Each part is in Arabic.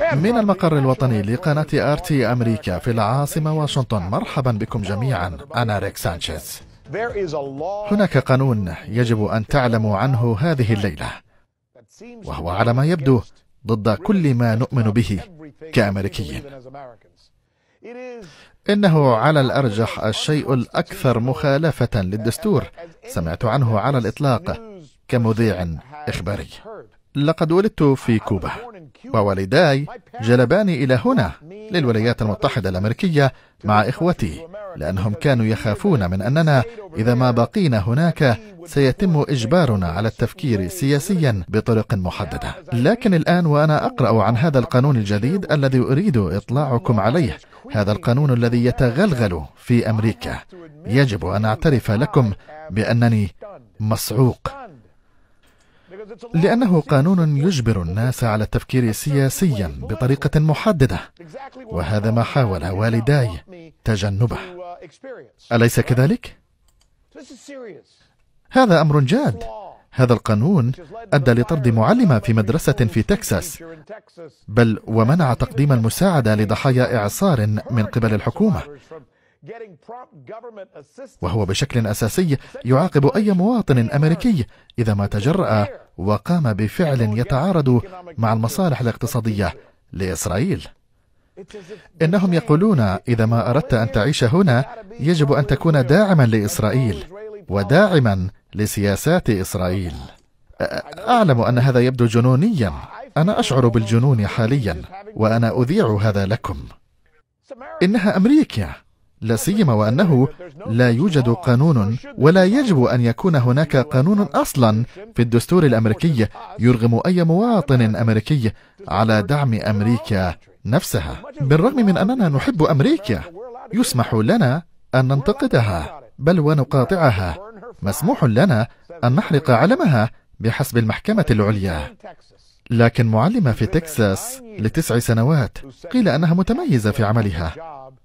من المقر الوطني لقناة ار تي أمريكا في العاصمة واشنطن مرحبا بكم جميعا أنا ريك سانشيز هناك قانون يجب أن تعلموا عنه هذه الليلة وهو على ما يبدو ضد كل ما نؤمن به كأمريكيين إنه على الأرجح الشيء الأكثر مخالفة للدستور سمعت عنه على الإطلاق كمذيع إخباري لقد ولدت في كوبا ووالداي جلباني إلى هنا للولايات المتحدة الأمريكية مع إخوتي لأنهم كانوا يخافون من أننا إذا ما بقينا هناك سيتم إجبارنا على التفكير سياسيا بطرق محددة لكن الآن وأنا أقرأ عن هذا القانون الجديد الذي أريد إطلاعكم عليه هذا القانون الذي يتغلغل في أمريكا يجب أن أعترف لكم بأنني مصعوق لأنه قانون يجبر الناس على التفكير سياسيا بطريقة محددة وهذا ما حاول والداي تجنبه أليس كذلك؟ هذا أمر جاد هذا القانون أدى لطرد معلمة في مدرسة في تكساس بل ومنع تقديم المساعدة لضحايا إعصار من قبل الحكومة وهو بشكل أساسي يعاقب أي مواطن أمريكي إذا ما تجرأ وقام بفعل يتعارض مع المصالح الاقتصادية لإسرائيل إنهم يقولون إذا ما أردت أن تعيش هنا يجب أن تكون داعما لإسرائيل وداعما لسياسات إسرائيل أعلم أن هذا يبدو جنونيا أنا أشعر بالجنون حاليا وأنا أذيع هذا لكم إنها أمريكا لا سيما وأنه لا يوجد قانون ولا يجب أن يكون هناك قانون أصلا في الدستور الأمريكي يرغم أي مواطن أمريكي على دعم أمريكا نفسها بالرغم من أننا نحب أمريكا يسمح لنا أن ننتقدها بل ونقاطعها مسموح لنا أن نحرق علمها بحسب المحكمة العليا لكن معلمة في تكساس لتسع سنوات قيل أنها متميزة في عملها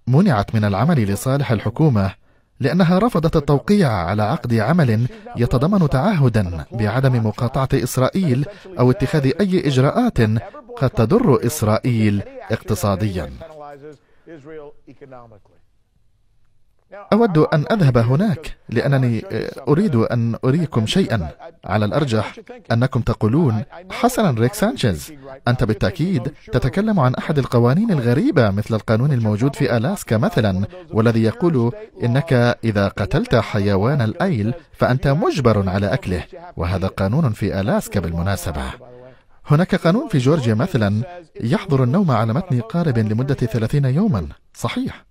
منعت من العمل لصالح الحكومة لأنها رفضت التوقيع على عقد عمل يتضمن تعهدا بعدم مقاطعة إسرائيل أو اتخاذ أي إجراءات قد تضر إسرائيل اقتصاديا. أود أن أذهب هناك لأنني آه، أريد أن أريكم شيئا على الأرجح أنكم تقولون حسنا ريك سانشيز أنت بالتأكيد تتكلم عن أحد القوانين الغريبة مثل القانون الموجود في ألاسكا مثلا والذي يقول إنك إذا قتلت حيوان الأيل فأنت مجبر على أكله وهذا قانون في ألاسكا بالمناسبة هناك قانون في جورجيا مثلا يحظر النوم على متن قارب لمدة 30 يوما صحيح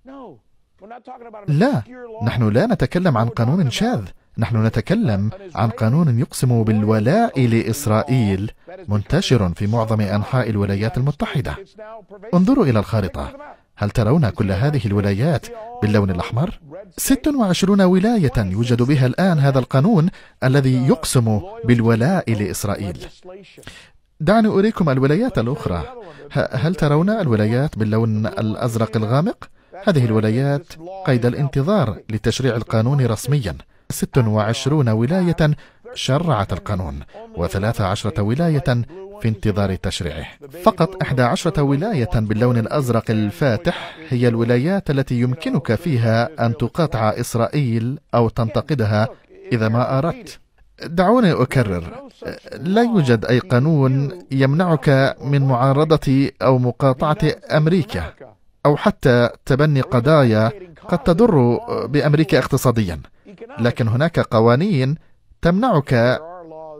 لا نحن لا نتكلم عن قانون شاذ نحن نتكلم عن قانون يقسم بالولاء لإسرائيل منتشر في معظم أنحاء الولايات المتحدة انظروا إلى الخارطة هل ترون كل هذه الولايات باللون الأحمر؟ 26 ولاية يوجد بها الآن هذا القانون الذي يقسم بالولاء لإسرائيل دعني أريكم الولايات الأخرى هل ترون الولايات باللون الأزرق الغامق؟ هذه الولايات قيد الانتظار لتشريع القانون رسميا 26 ولاية شرعت القانون و13 ولاية في انتظار تشريعه فقط 11 ولاية باللون الأزرق الفاتح هي الولايات التي يمكنك فيها أن تقاطع إسرائيل أو تنتقدها إذا ما أردت دعوني أكرر لا يوجد أي قانون يمنعك من معارضة أو مقاطعة أمريكا أو حتى تبني قضايا قد تضر بأمريكا اقتصاديا لكن هناك قوانين تمنعك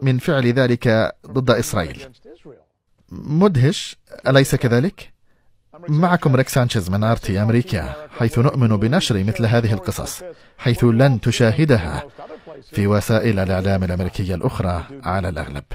من فعل ذلك ضد إسرائيل مدهش أليس كذلك؟ معكم ريك سانشيز من ارتي امريكا حيث نؤمن بنشر مثل هذه القصص حيث لن تشاهدها في وسائل الاعلام الامريكيه الاخرى على الاغلب